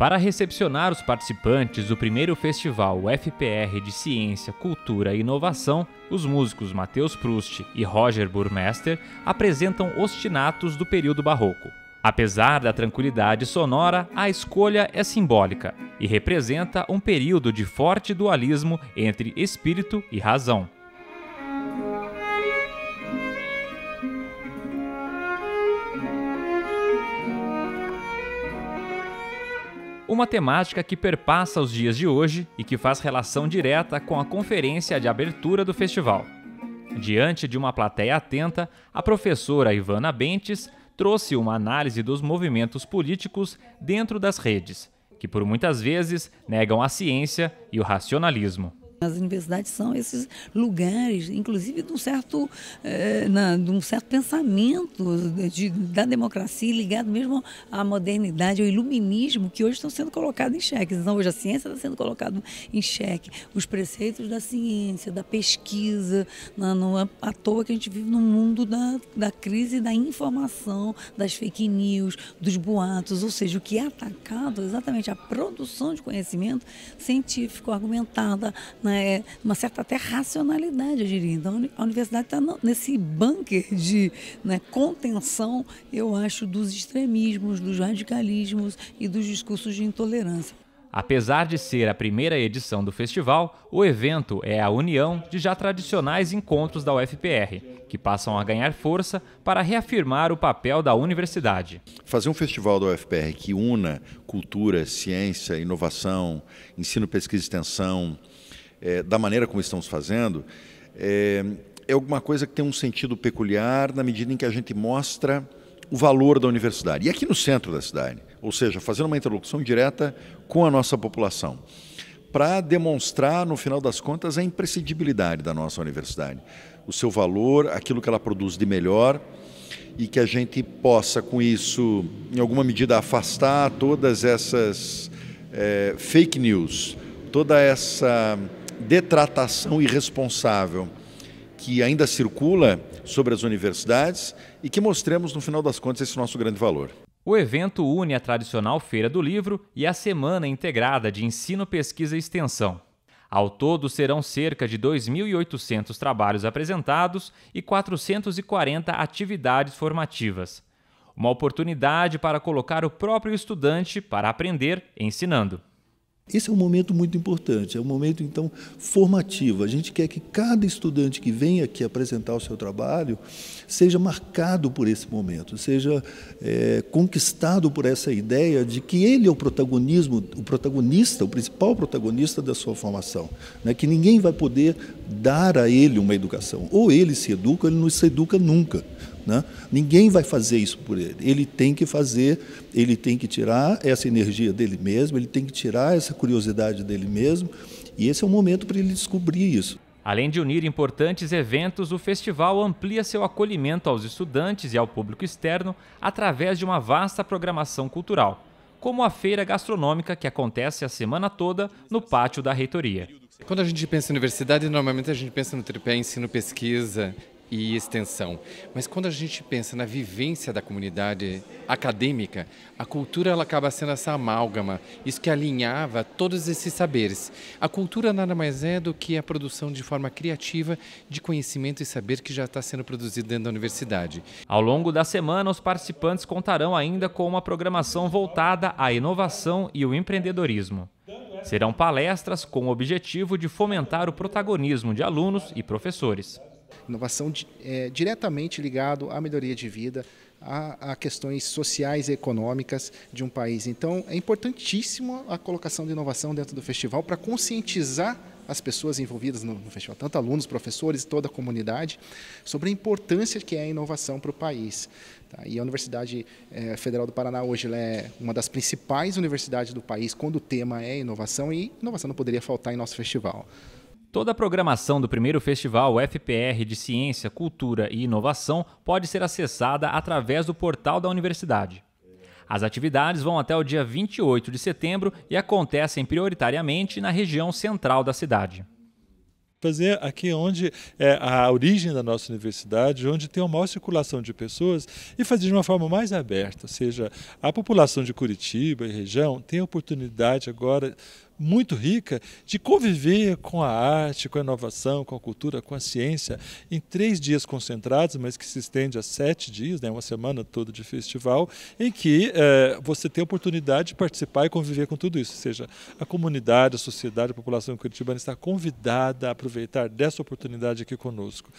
Para recepcionar os participantes do primeiro festival FPR de Ciência, Cultura e Inovação, os músicos Matheus Proust e Roger Burmester apresentam ostinatos do período barroco. Apesar da tranquilidade sonora, a escolha é simbólica e representa um período de forte dualismo entre espírito e razão. uma temática que perpassa os dias de hoje e que faz relação direta com a conferência de abertura do festival. Diante de uma plateia atenta, a professora Ivana Bentes trouxe uma análise dos movimentos políticos dentro das redes, que por muitas vezes negam a ciência e o racionalismo. As universidades são esses lugares, inclusive de um certo, eh, na, de um certo pensamento de, da democracia ligado mesmo à modernidade, ao iluminismo, que hoje estão sendo colocados em xeque. Então, hoje a ciência está sendo colocada em xeque, os preceitos da ciência, da pesquisa, na, no, à toa que a gente vive num mundo da, da crise da informação, das fake news, dos boatos, ou seja, o que é atacado é exatamente a produção de conhecimento científico argumentada na né, é uma certa até racionalidade, eu diria. Então, a universidade está nesse bunker de né, contenção, eu acho, dos extremismos, dos radicalismos e dos discursos de intolerância. Apesar de ser a primeira edição do festival, o evento é a união de já tradicionais encontros da UFPR, que passam a ganhar força para reafirmar o papel da universidade. Fazer um festival da UFPR que una cultura, ciência, inovação, ensino, pesquisa e extensão, é, da maneira como estamos fazendo, é, é alguma coisa que tem um sentido peculiar na medida em que a gente mostra o valor da universidade. E aqui no centro da cidade, ou seja, fazendo uma interlocução direta com a nossa população, para demonstrar, no final das contas, a imprescindibilidade da nossa universidade, o seu valor, aquilo que ela produz de melhor e que a gente possa, com isso, em alguma medida, afastar todas essas é, fake news, toda essa detratação irresponsável que ainda circula sobre as universidades e que mostremos, no final das contas, esse nosso grande valor. O evento une a tradicional Feira do Livro e a Semana Integrada de Ensino, Pesquisa e Extensão. Ao todo, serão cerca de 2.800 trabalhos apresentados e 440 atividades formativas. Uma oportunidade para colocar o próprio estudante para aprender ensinando. Esse é um momento muito importante, é um momento então formativo. A gente quer que cada estudante que venha aqui apresentar o seu trabalho seja marcado por esse momento, seja é, conquistado por essa ideia de que ele é o protagonismo, o protagonista, o principal protagonista da sua formação, né? que ninguém vai poder dar a ele uma educação. Ou ele se educa, ou ele não se educa nunca. Né? Ninguém vai fazer isso por ele. Ele tem que fazer, ele tem que tirar essa energia dele mesmo, ele tem que tirar essa curiosidade dele mesmo, e esse é o momento para ele descobrir isso. Além de unir importantes eventos, o festival amplia seu acolhimento aos estudantes e ao público externo através de uma vasta programação cultural, como a feira gastronômica que acontece a semana toda no pátio da reitoria. Quando a gente pensa em universidade, normalmente a gente pensa no tripé ensino-pesquisa, e extensão. Mas quando a gente pensa na vivência da comunidade acadêmica, a cultura ela acaba sendo essa amálgama, isso que alinhava todos esses saberes. A cultura nada mais é do que a produção de forma criativa de conhecimento e saber que já está sendo produzido dentro da universidade. Ao longo da semana, os participantes contarão ainda com uma programação voltada à inovação e o empreendedorismo. Serão palestras com o objetivo de fomentar o protagonismo de alunos e professores. Inovação é, diretamente ligado à melhoria de vida, a, a, questões sociais e econômicas de um país. Então, é importantíssimo a colocação de inovação dentro do festival para conscientizar as pessoas envolvidas no, no, festival, tanto alunos, professores, toda a comunidade, sobre a importância que é a inovação para o país. Tá? E a Universidade é, Federal do Paraná hoje é uma das principais universidades do país quando o tema é inovação e inovação não poderia faltar em nosso festival. Toda a programação do primeiro festival FPR de Ciência, Cultura e Inovação pode ser acessada através do portal da universidade. As atividades vão até o dia 28 de setembro e acontecem prioritariamente na região central da cidade fazer aqui onde é a origem da nossa universidade, onde tem uma maior circulação de pessoas e fazer de uma forma mais aberta, ou seja, a população de Curitiba e região tem a oportunidade agora muito rica de conviver com a arte, com a inovação, com a cultura, com a ciência, em três dias concentrados, mas que se estende a sete dias, né, uma semana toda de festival, em que eh, você tem a oportunidade de participar e conviver com tudo isso. Ou seja, a comunidade, a sociedade, a população curitibana está convidada a aproveitar dessa oportunidade aqui conosco.